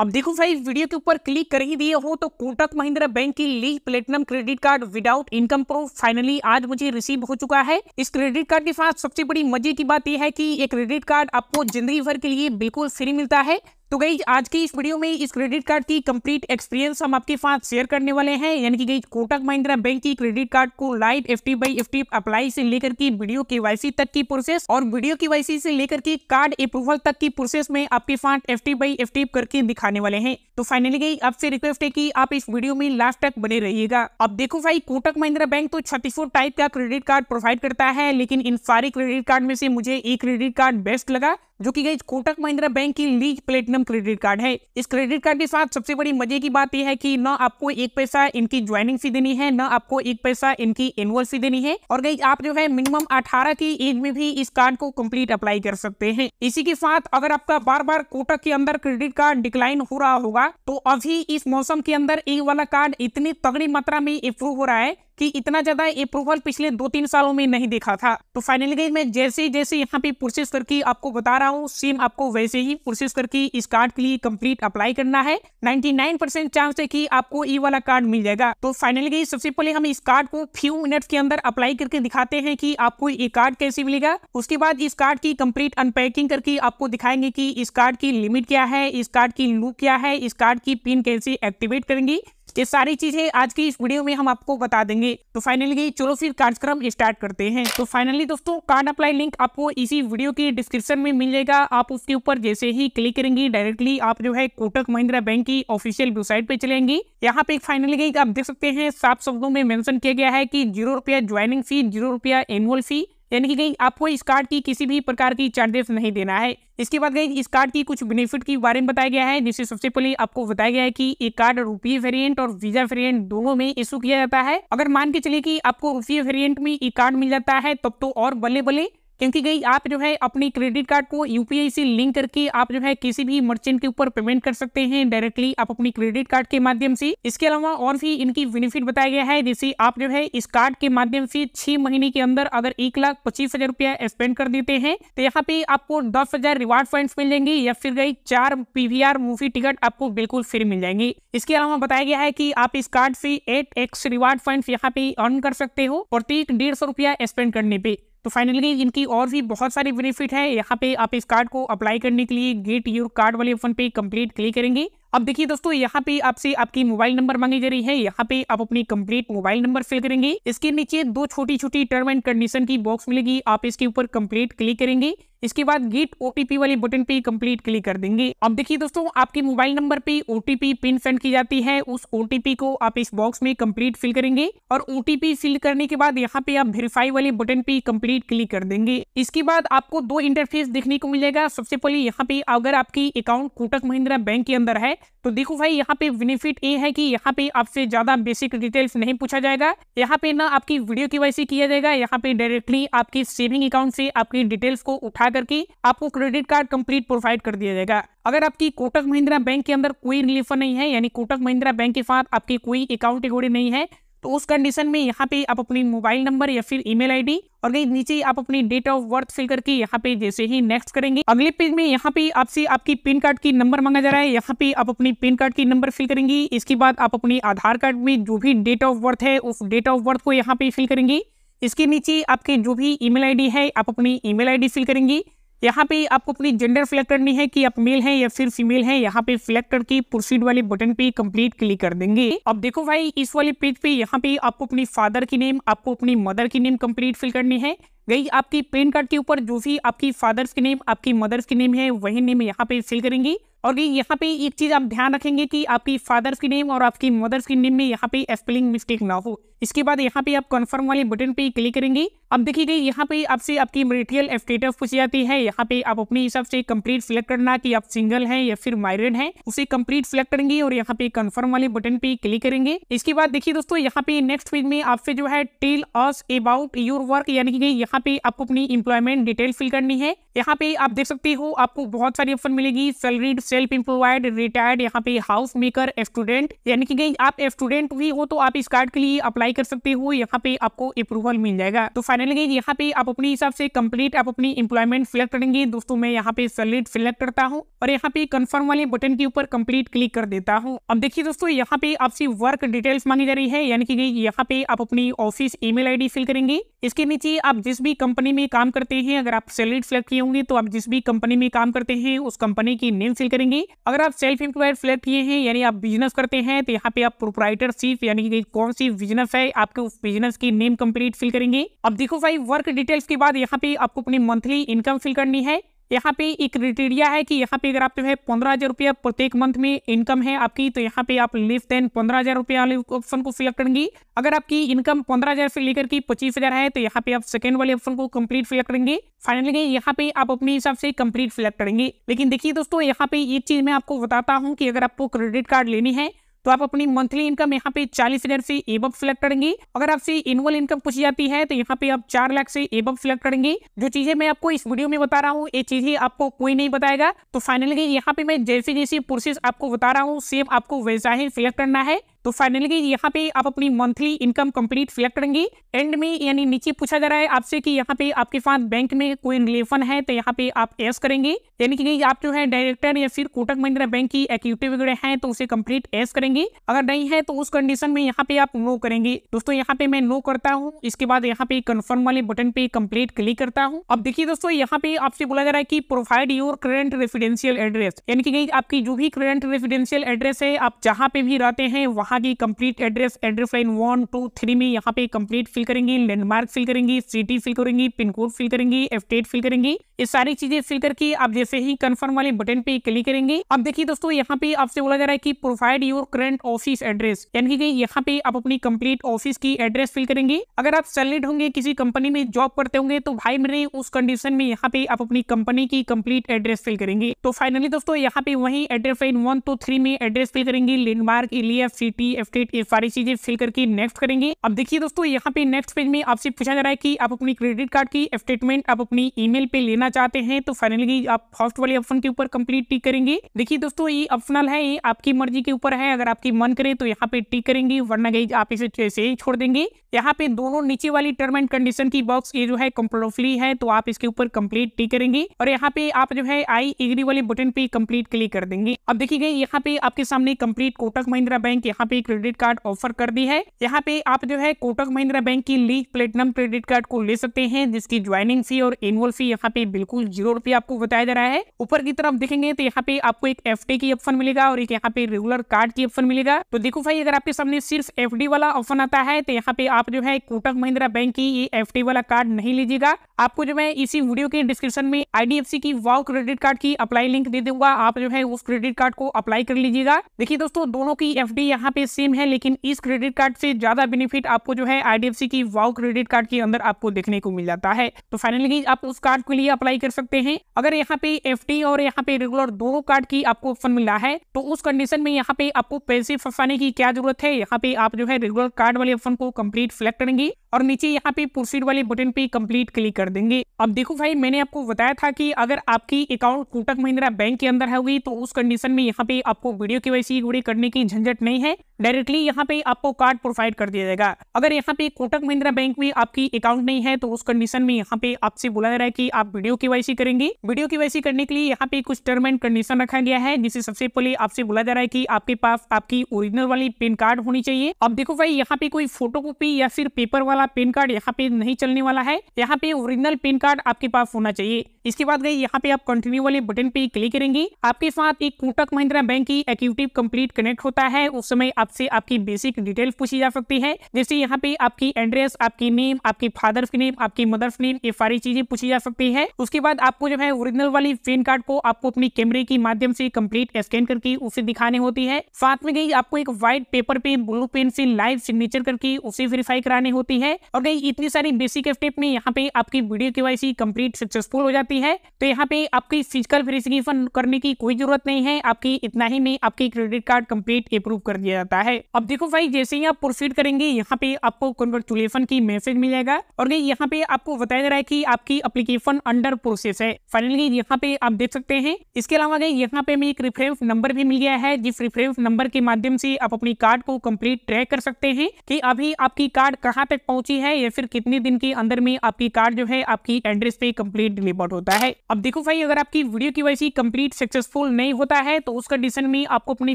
अब देखो इस वीडियो के ऊपर क्लिक कर ही दिए हो तो कोटक महिंद्रा बैंक की league platinum credit card without income proof finally आज मुझे रिसीव हो चुका है इस क्रेडिट कार्ड के साथ सबसे बड़ी मजे की बात यह है कि ये क्रेडिट कार्ड आपको जिंदगी भर के लिए बिल्कुल फ्री मिलता है तो गई आज की इस वीडियो में इस क्रेडिट कार्ड की कंप्लीट एक्सपीरियंस हम आपके साथ शेयर करने वाले हैं यानी कि गई कोटक महिंद्रा बैंक की क्रेडिट कार्ड को लाइव एफ टी बाई एफ अप्लाई से लेकर की वीडियो वाई तक की प्रोसेस और वीडियो वाई से लेकर की कार्ड अप्रूवल तक की प्रोसेस में आपके साथ एफ टी बाई एफ करके दिखाने वाले हैं तो फाइनली गई आपसे रिक्वेस्ट है की आप इस वीडियो में लास्ट तक बने रहिएगा अब देखो भाई कोटक महिंद्रा बैंक तो छत्तीस टाइप का क्रेडिट कार्ड प्रोवाइड करता है लेकिन इन सारे क्रेडिट कार्ड में से मुझे एक क्रेडिट कार्ड बेस्ट लगा जो कि गई कोटक महिंद्रा बैंक की लीज प्लेटिनम क्रेडिट कार्ड है इस क्रेडिट कार्ड के साथ सबसे बड़ी मजे की बात यह है कि ना आपको एक पैसा इनकी ज्वाइनिंग फी देनी है ना आपको एक पैसा इनकी एनुअल फी देनी है और गई आप जो है मिनिमम अठारह की एज में भी इस कार्ड को कम्प्लीट अप्लाई कर सकते हैं इसी के साथ अगर आपका बार बार कोटक के अंदर क्रेडिट कार्ड डिक्लाइन हो रहा होगा तो अभी इस मौसम के अंदर ए वाला कार्ड इतनी तगड़ी मात्रा में अप्रूव हो रहा है कि इतना ज्यादा अप्रूवल पिछले दो तीन सालों में नहीं देखा था तो फाइनली गई मैं जैसे जैसे यहाँ पे प्रोसेस करके आपको बता रहा हूँ सेम आपको वैसे ही प्रोसेस करके इस कार्ड के लिए कंप्लीट अप्लाई करना है 99 परसेंट चांस है कि आपको ई वाला कार्ड मिल जाएगा तो फाइनली गई सबसे पहले हम इस कार्ड को फ्यू मिनट के अंदर अप्लाई करके दिखाते हैं की आपको ये कार्ड कैसे मिलेगा उसके बाद इस कार्ड की कम्प्लीट अनपैकिंग करके आपको दिखाएंगे की इस कार्ड की लिमिट क्या है इस कार्ड की लू क्या है इस कार्ड की पिन कैसे एक्टिवेट करेंगी ये सारी चीजें आज की इस वीडियो में हम आपको बता देंगे तो फाइनली चलो फिर कार्यक्रम स्टार्ट करते हैं तो फाइनली दोस्तों कार्ड अप्लाई लिंक आपको इसी वीडियो के डिस्क्रिप्शन में मिल जाएगा आप उसके ऊपर जैसे ही क्लिक करेंगे डायरेक्टली आप जो है कोटक महिंद्रा बैंक की ऑफिशियल वेबसाइट पे चलेंगे यहाँ पे फाइनली आप देख सकते हैं साफ शब्दों में मैंशन किया गया है की जीरो रुपया ज्वाइनिंग फी जीरो रुपया एनुअल फी यानी कि गई आपको इस कार्ड की किसी भी प्रकार की चार्जेस नहीं देना है इसके बाद गई इस कार्ड की कुछ बेनिफिट के बारे में बताया गया है जिससे सबसे पहले आपको बताया गया है कि ये कार्ड रुपये वेरिएंट और वीजा वेरिएंट दोनों में इशू किया जाता है अगर मान के चले कि आपको रुपये वेरिएंट में ये कार्ड मिल जाता है तब तो और बल्ले बल्ले क्योंकि गई आप जो है अपने क्रेडिट कार्ड को यूपीआई से लिंक करके आप जो है किसी भी मर्चेंट के ऊपर पेमेंट कर सकते हैं डायरेक्टली आप अपनी क्रेडिट कार्ड के माध्यम से इसके अलावा और भी इनकी बेनिफिट बताया गया है जैसे आप जो है इस कार्ड के माध्यम से छह महीने के अंदर अगर एक लाख पच्चीस हजार रुपया स्पेंड कर देते हैं तो यहाँ पे आपको दस हजार रिवार्ड पॉइंट मिल जाएंगे या फिर गई चार पीवीआर मूवी टिकट आपको बिल्कुल फ्री मिल जाएंगे इसके अलावा बताया गया है की आप इस कार्ड से एट एक्स रिवार्ड पॉइंट यहाँ पे अर्न कर सकते हो प्रत्येक डेढ़ सौ रुपया स्पेंड करने पे तो फाइनली इनकी और भी बहुत सारे बेनिफिट हैं यहाँ पे आप इस कार्ड को अप्लाई करने के लिए गेट योर कार्ड वाले ऑप्शन पे कंप्लीट क्लिक करेंगे अब देखिए दोस्तों यहाँ पे आपसे आपकी मोबाइल नंबर मांगी जा रही है यहाँ पे आप अपनी कंप्लीट मोबाइल नंबर फिल करेंगे इसके नीचे दो छोटी छोटी टर्म एंड कंडीशन की बॉक्स मिलेगी आप इसके ऊपर कंप्लीट क्लिक करेंगे इसके बाद गेट ओटीपी वाले बटन पे कंप्लीट क्लिक कर देंगे अब देखिए दोस्तों आपके मोबाइल नंबर पे ओटीपी पिन सेंड की जाती है उस ओटीपी को आप इस बॉक्स में कंप्लीट फिल करेंगे और ओटीपी फिल करने के बाद यहाँ पे आप वेरीफाई वाले बटन पे कंप्लीट क्लिक कर देंगे इसके बाद आपको दो इंटरफेस देखने को मिलेगा सबसे पहले यहाँ पे अगर आपकी अकाउंट कोटक महिंद्रा बैंक के अंदर है तो देखो भाई यहाँ पे बेनिफिट ये है कि यहाँ पे आपसे ज्यादा बेसिक डिटेल्स नहीं पूछा जाएगा यहाँ पे ना आपकी वीडियो की वैसे किया जाएगा यहाँ पे डायरेक्टली आपकी सेविंग अकाउंट से आपकी डिटेल्स को उठा करके आपको क्रेडिट कार्ड कंप्लीट प्रोवाइड कर दिया जाएगा अगर आपकी कोटक महिंद्रा बैंक के अंदर कोई रिलीफर नहीं है यानी कोटक महिंद्रा बैंक के साथ आपकी कोई अकाउंट नहीं है तो उस कंडीशन में यहाँ पे आप अपनी मोबाइल नंबर या फिर ईमेल आईडी और कहीं नीचे आप अपनी डेट ऑफ बर्थ फिल करके यहाँ पे जैसे ही नेक्स्ट करेंगे अगले पेज में यहाँ पे आपसे आपकी पिन कार्ड की नंबर मांगा जा रहा है यहाँ पे आप अपनी पिन कार्ड की नंबर फिल करेंगी इसके बाद आप अपने आधार कार्ड में जो भी डेट ऑफ बर्थ है उस डेट ऑफ बर्थ को यहाँ पे फिल करेंगी इसके नीचे आपके जो भी ईमेल आईडी है आप अपनी ईमेल आईडी फिल करेंगी यहाँ पे आपको अपनी जेंडर सिलेक्ट करनी है कि आप मेल हैं या फिर फीमेल हैं यहाँ पे सिलेक्ट करके प्रोसीड वाले बटन पे कंप्लीट क्लिक कर देंगे अब देखो भाई इस वाले पेज पे यहाँ पे आपको अपनी फादर की नेम आपको अपनी मदर की नेम कंप्लीट फिल करनी है गई आपकी पेन कार्ड के ऊपर जो भी आपकी फादर्स के नेम आपकी मदर्स के नेम है वही नेम यहाँ पे फिल करेंगी और यहाँ पे एक चीज आप ध्यान रखेंगे कि आपकी फादर्स की नेम और आपकी मदर्स की नेम में यहाँ पे स्पेलिंग मिस्टेक ना हो इसके बाद यहाँ पे आप कंफर्म वाले बटन पे क्लिक करेंगे अब देखिए यहाँ पे आपसे आपकी मेरिटियल स्टेटस पूछी जाती है यहाँ पे आप अपने हिसाब से कंप्लीट सिलेक्ट करना कि आप सिंगल हैं या फिर मैरिड हैं उसे कंप्लीट सिलेक्ट करेंगे और यहाँ पे कन्फर्म वाले बटन पे क्लिक करेंगे इसके बाद देखिए दोस्तों यहाँ पे नेक्स्ट पेज में आपसे जो है tell us about your work यानी कि यहाँ यहाँ पे आपको अपनी इम्प्लॉयमेंट डिटेल फिल करनी है यहाँ पे आप देख सकते हो आपको बहुत सारी ऑप्शन मिलेगी सैलरीड सेल्फ इम्प्लॉयड रिटायर्ड यहाँ पे हाउस मेकर स्टूडेंट यानी कि आप स्टूडेंट भी हो तो आप इस कार्ड के लिए अप्लाई कर सकते हो यहाँ पे आपको अप्रूवल मिल जाएगा तो फाइनली यहाँ पे आप अपने हिसाब से कम्प्लीट आप अपनी इम्प्लॉयमेंट सिलेक्ट करेंगे दोस्तों मैं यहाँ पे सैलरीड सिलेक्ट करता हूँ और यहाँ पे कन्फर्म वाले बटन के ऊपर कम्प्लीट क्लिक कर देता हूँ अब देखिए दोस्तों यहाँ पे आपसे वर्क डिटेल्स मांगी जा रही है यानी कि यहाँ पे आप अपनी ऑफिस ईमेल आईडी फिल करेंगे इसके नीचे आप जिस भी कंपनी में काम करते हैं अगर आप सैलरी सिलेक्ट किए होंगे तो आप जिस भी कंपनी में काम करते हैं उस कंपनी की नेम फिल करेंगे अगर आप सेल्फ एम्प्लॉयड सिलेक्ट किए हैं यानी आप बिजनेस करते हैं तो यहाँ पे आप प्रोपराइटरशिप यानी कि कौन सी बिजनेस है आपके उस बिजनेस की नेम कंप्लीट फिल करेंगे अब देखो भाई वर्क डिटेल्स के बाद यहाँ पे आपको अपनी मंथली इनकम फिल करनी है यहाँ पे एक क्रिटेरिया है कि यहाँ पे अगर आप जो है पंद्रह हज़ार रुपया प्रत्येक मंथ में इनकम है आपकी तो यहाँ पे आप लेस देन पंद्रह हज़ार रुपया वाले ऑप्शन को सिलेक्ट करेंगे अगर आपकी इनकम पंद्रह हज़ार से लेकर की पच्चीस हज़ार है तो यहाँ पे आप सेकेंड वाले ऑप्शन को कंप्लीट सिलेक्ट करेंगे फाइनली यहाँ पे आप अपने हिसाब से कम्प्लीट सिलेक्ट करेंगे लेकिन देखिए दोस्तों यहाँ पे एक चीज़ मैं आपको बताता हूँ कि अगर आपको क्रेडिट कार्ड लेनी है तो आप अपनी मंथली इनकम यहाँ पे चालीस हजार से एबव सिलेक्ट करेंगे अगर आपसे एनुअल इनकम पूछी जाती है तो यहाँ पे आप चार लाख से एबव सिलेक्ट करेंगे जो चीजें मैं आपको इस वीडियो में बता रहा हूँ ये चीजें आपको कोई नहीं बताएगा तो फाइनली यहाँ पे मैं जैसे जैसे प्रोसेस आपको बता रहा हूँ सेम आपको वैसा ही सिलेक्ट करना है तो फाइनली यहाँ पे आप अपनी मंथली इनकम कंप्लीट सिलेक्ट करेंगे एंड में यानी नीचे पूछा जा रहा है आपसे कि यहाँ पे आपके पास बैंक में कोई रिलेशन है तो यहाँ पे आप एस करेंगे यानी कि आप जो है डायरेक्टर या फिर कोटक महिंद्रा बैंक की एक्टिविटी वगैरह है तो उसे कम्प्लीट एस करेंगे अगर नहीं है तो उस कंडीशन में यहाँ पे आप नो करेंगे दोस्तों यहाँ पे मैं नो करता हूँ इसके बाद यहाँ पे कन्फर्म वाले बटन पे कंप्लीट क्लिक करता हूँ अब देखिए दोस्तों यहाँ पे आपसे बोला जा रहा है की provide your current residential address यानी कि आपकी जो भी करेंट रेफिडेंशियल एड्रेस है आप जहाँ पे भी रहते हैं वहाँ यहाँ की complete address address line one two three में यहाँ पे कंप्लीट फिल करेंगी लैंडमार्क फिल करेंगी सिटी फिल करेंगी पिन कोड फिल करेंगी स्टेट फिल करेंगी ये सारी चीजें फिल करके आप जैसे ही कंफर्म वाले बटन पे क्लिक करेंगे अब देखिए दोस्तों यहाँ पे आपसे बोला जा रहा है कि provide your current office address यानी कि यहाँ पे आप अपनी कंप्लीट ऑफिस की एड्रेस फिल करेंगे अगर आप सैलरीड होंगे किसी कंपनी में जॉब करते होंगे तो भाई मेरे उस कंडीशन में यहाँ पे आप अपनी कंपनी की कम्प्लीट एड्रेस फिल करेंगे तो फाइनली दोस्तों यहाँ पे वही address line one two three में एड्रेस फिल करेंगे लैंडमार्क एलिया सिटी स्टेट ये सारी चीजें फिल करके नेक्स्ट करेंगे अब देखिए दोस्तों यहाँ पे नेक्स्ट पेज में आपसे पूछा जा रहा है की आप अपनी क्रेडिट कार्ड की स्टेटमेंट आप अपनी ईमेल पे लेना करना चाहते हैं तो फाइनली आप फर्स्ट वाले ऑप्शन के ऊपर कंप्लीट टिक करेंगे देखिए दोस्तों ये ऑप्शनल है ये आपकी मर्जी के ऊपर है अगर आपकी मन करे तो यहाँ पे टिक करेंगे वरना गई आप इसे ऐसे ही छोड़ देंगे यहाँ पे दोनों नीचे वाली टर्म एंड कंडीशन की बॉक्स ये जो है कंप्लीटली है तो आप इसके ऊपर कंप्लीट टिक करेंगे और यहाँ पे आप जो है आई एग्री वाले बटन पे कंप्लीट क्लिक कर देंगे अब देखिए गई यहाँ पे आपके सामने कंप्लीट कोटक महिंद्रा बैंक यहाँ पे क्रेडिट कार्ड ऑफर कर दी है यहाँ पे आप जो है कोटक महिंद्रा बैंक की लीग प्लेटिनम क्रेडिट कार्ड को ले सकते हैं जिसकी ज्वाइनिंग फी और एनुअल फी यहाँ पे बिल्कुल जीरो रुपये आपको बताया जा रहा है ऊपर की तरफ देखेंगे तो यहाँ पे आपको एक एफ की ऑप्शन मिलेगा और एक यहाँ पे रेगुलर कार्ड की ऑप्शन मिलेगा तो देखो भाई अगर आपके सामने सिर्फ एफ वाला ऑप्शन आता है तो यहाँ पे आप जो है कोटक महिंद्रा बैंक की ये एफ वाला कार्ड नहीं लीजिएगा आपको जो है इसी वीडियो के डिस्क्रिप्शन में आईडीएफसी की वाव क्रेडिट कार्ड की अप्लाई लिंक दे दूंगा आप जो है उस क्रेडिट कार्ड को अप्लाई कर लीजिएगा देखिए दोस्तों दोनों की एफ डी यहाँ पे सेम है लेकिन इस क्रेडिट कार्ड से ज्यादा बेनिफिट आपको जो है आईडीएफसी की वाव क्रेडिट कार्ड के अंदर आपको देखने को मिल जाता है तो फाइनली आप उस कार्ड के लिए अप्लाई अप्लाई कर सकते हैं अगर यहाँ पे एफ और यहाँ पे रेगुलर दोनों कार्ड की आपको ऑप्शन मिला है तो उस कंडीशन में यहाँ पे आपको पैसे फंसाने की क्या जरूरत है यहाँ पे आप जो है रेगुलर कार्ड वाले ऑप्शन को कंप्लीट सिलेक्ट करेंगे और नीचे यहाँ पे प्रोसीड वाले बटन पे कंप्लीट क्लिक कर देंगे अब देखो भाई मैंने आपको बताया था कि अगर आपकी अकाउंट कोटक महिंद्रा बैंक के अंदर है हुई तो उस कंडीशन में यहाँ पे आपको वीडियो के वैसी गुड़ी करने की झंझट नहीं है डायरेक्टली यहाँ पे आपको कार्ड प्रोवाइड कर दिया जाएगा अगर यहाँ पे कोटक महिंद्रा बैंक में आपकी अकाउंट नहीं है तो उस कंडीशन में यहाँ पे आपसे बोला जा रहा है की आप वीडियो के वैसी करेंगे वीडियो के वैसी करने के लिए यहाँ पे कुछ टर्म एंड कंडीशन रखा गया है जिसे सबसे पहले आपसे बोला जा रहा है की आपके पास आपकी ओरिजिनल वाली पेन कार्ड होनी चाहिए अब देखो भाई यहाँ पे कोई फोटो या फिर पेपर वाला वाला पेन कार्ड यहाँ पे नहीं चलने वाला है यहाँ पे ओरिजिनल पेन कार्ड आपके पास होना चाहिए इसके बाद गई यहाँ पे आप कंटिन्यू वाले बटन पे क्लिक करेंगे आपके साथ एक कोटक महिंद्रा बैंक की एक्टिव कंप्लीट कनेक्ट होता है उस समय आपसे आपकी बेसिक डिटेल पूछी जा सकती है जैसे यहाँ पे आपकी एड्रेस आपकी नेम आपके फादर की नेम आपकी मदर्स नेम ये सारी चीजें पूछी जा सकती है उसके बाद आपको जो है ओरिजिनल वाली पेन कार्ड को आपको अपने कैमरे के माध्यम से कम्प्लीट स्कैन करके उसे दिखाने होती है साथ में गई आपको एक व्हाइट पेपर पे ब्लू पेन से लाइव सिग्नेचर करके उसे वेरीफाई करानी होती है है और गई इतनी सारी बेसिक स्टेप में यहाँ पे आपकी वीडियो के केवाईसी कंप्लीट सक्सेसफुल हो जाती है तो यहाँ पे आपकी फिजिकल वेरिफिकेशन करने की कोई जरूरत नहीं है आपकी इतना ही में आपकी क्रेडिट कार्ड कम्प्लीट अप्रूव कर दिया जाता है अब देखो भाई जैसे ही आप प्रोसीड करेंगे यहाँ पे आपको कंग्रेचुलेशन की मैसेज मिल जाएगा और यहाँ पे आपको बताया जा रहा है की आपकी अप्लीकेशन अंडर प्रोसेस है फाइनली यहाँ पे आप देख सकते हैं इसके अलावा गई यहाँ पे एक रेफरेंस नंबर भी मिल गया है जिस रेफरेंस नंबर के माध्यम से आप अपनी कार्ड को कंप्लीट ट्रैक कर सकते हैं कि अभी आपकी कार्ड कहाँ तक पहुँच पहुंची है या फिर कितने दिन के अंदर में आपकी कार जो है आपकी एड्रेस पे कंप्लीट डिलीवर्ड होता है अब देखो भाई अगर आपकी वीडियो की वैसी कंप्लीट सक्सेसफुल नहीं होता है तो उस कंडीशन में आपको अपनी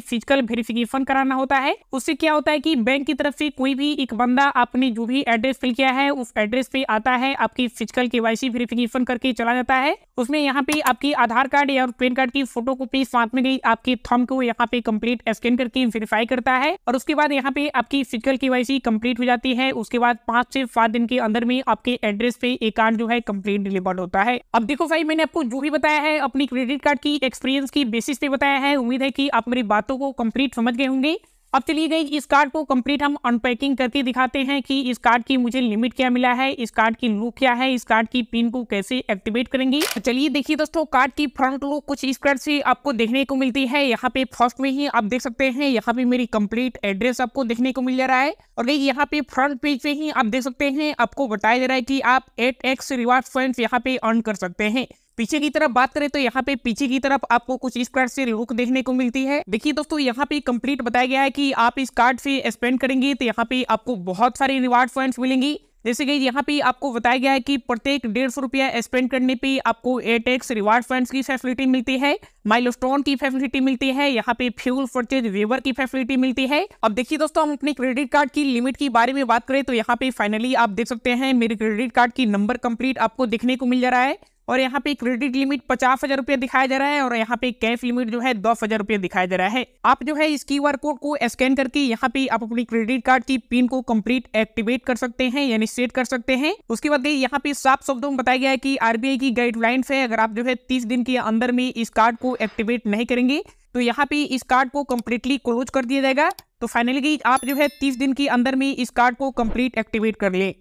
फिजिकल वेरिफिकेशन कराना होता है उससे क्या होता है की बैंक की तरफ से कोई भी एक बंदा आपने जो भी एड्रेस फिल किया है उस एड्रेस पे आता है आपकी फिजिकल के वाई वेरिफिकेशन करके चला जाता है उसमें यहाँ पे आपकी आधार कार्ड या पेन कार्ड की फोटो कॉपी साथ में गई आपकी थम को यहाँ पे कंप्लीट स्कैन करके वेरीफाई करता है और उसके बाद यहाँ पे आपकी फिजिकल के वाई कंप्लीट हो जाती है उसके बाद पांच से सात दिन के अंदर में आपके एड्रेस पे एक कार्ड जो है कंप्लीट डिलीवर्ड होता है अब देखो भाई मैंने आपको जो भी बताया है अपनी क्रेडिट कार्ड की एक्सपीरियंस की बेसिस पे बताया है उम्मीद है कि आप मेरी बातों को कंप्लीट समझ गए होंगे अब चलिए गई इस कार्ड को कंप्लीट हम अनपैकिंग करके दिखाते हैं कि इस कार्ड की मुझे लिमिट क्या मिला है इस कार्ड की लुक क्या है इस कार्ड की पिन को कैसे एक्टिवेट करेंगे चलिए देखिए दोस्तों कार्ड की फ्रंट लुक कुछ इस कार्ड से आपको देखने को मिलती है यहाँ पे फर्स्ट में ही आप देख सकते हैं यहाँ पे मेरी कम्प्लीट एड्रेस आपको देखने को मिल जा रहा है और गई यहाँ पे फ्रंट पेज पे ही आप देख सकते हैं आपको बताया जा रहा है की आप एट एक्स रिवार्ड पॉइंट यहाँ पे अर्न कर सकते हैं पीछे की तरफ बात करें तो यहाँ पे पीछे की तरफ आपको कुछ इस कार्ड से रुक देखने को मिलती है देखिए दोस्तों यहाँ पे कंप्लीट बताया गया है कि आप इस कार्ड से स्पेंड करेंगे तो यहाँ पे आपको बहुत सारे रिवार्ड पॉइंट्स मिलेंगी जैसे कि यहाँ पे आपको बताया गया है कि प्रत्येक डेढ़ सौ रुपया स्पेंड करने पे आपको एटेक्स रिवार्ड फंड्स की फैसिलिटी मिलती है माइलस्टोन की फैसिलिटी मिलती है यहाँ पे फ्यूल परचेज वेवर की फैसिलिटी मिलती है अब देखिए दोस्तों हम अपने क्रेडिट कार्ड की लिमिट के बारे में बात करें तो यहाँ पे फाइनली आप देख सकते हैं मेरे क्रेडिट कार्ड की नंबर कम्प्लीट आपको देखने को मिल जा रहा है और यहाँ पे क्रेडिट लिमिट पचास हजार रुपया दिखाया जा रहा है और यहाँ पे कैश लिमिट जो है दस हजार रुपया दिखाया जा रहा है आप जो है इस क्यू आर कोड को स्कैन करके यहाँ पे आप अपनी क्रेडिट कार्ड की पिन को कंप्लीट एक्टिवेट कर सकते हैं यानी सेट कर सकते हैं उसके बाद यहाँ पे साफ शब्दों में बताया गया है की आरबीआई की गाइडलाइंस है अगर आप जो है तीस दिन के अंदर में इस कार्ड को एक्टिवेट नहीं करेंगे तो यहाँ पे इस कार्ड को कम्प्लीटली क्लोज कर दिया जाएगा तो फाइनली आप जो है तीस दिन के अंदर में इस कार्ड को कम्प्लीट एक्टिवेट कर ले